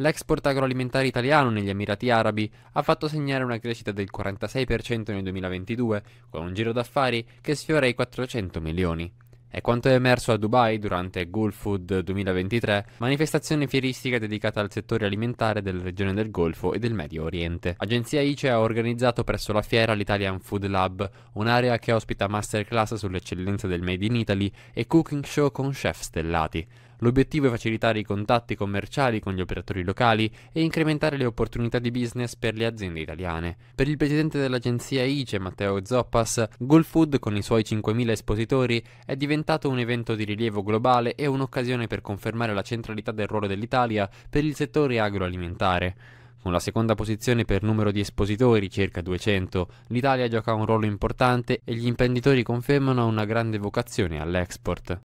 L'export agroalimentare italiano negli Emirati Arabi ha fatto segnare una crescita del 46% nel 2022, con un giro d'affari che sfiora i 400 milioni. È quanto è emerso a Dubai durante Gulf Food 2023, manifestazione fieristica dedicata al settore alimentare della regione del Golfo e del Medio Oriente. Agenzia ICE ha organizzato presso la fiera l'Italian Food Lab, un'area che ospita masterclass sull'eccellenza del Made in Italy e cooking show con chef stellati. L'obiettivo è facilitare i contatti commerciali con gli operatori locali e incrementare le opportunità di business per le aziende italiane. Per il presidente dell'agenzia ICE, Matteo Zoppas, Goal Food con i suoi 5.000 espositori è diventato un evento di rilievo globale e un'occasione per confermare la centralità del ruolo dell'Italia per il settore agroalimentare. Con la seconda posizione per numero di espositori, circa 200, l'Italia gioca un ruolo importante e gli imprenditori confermano una grande vocazione all'export.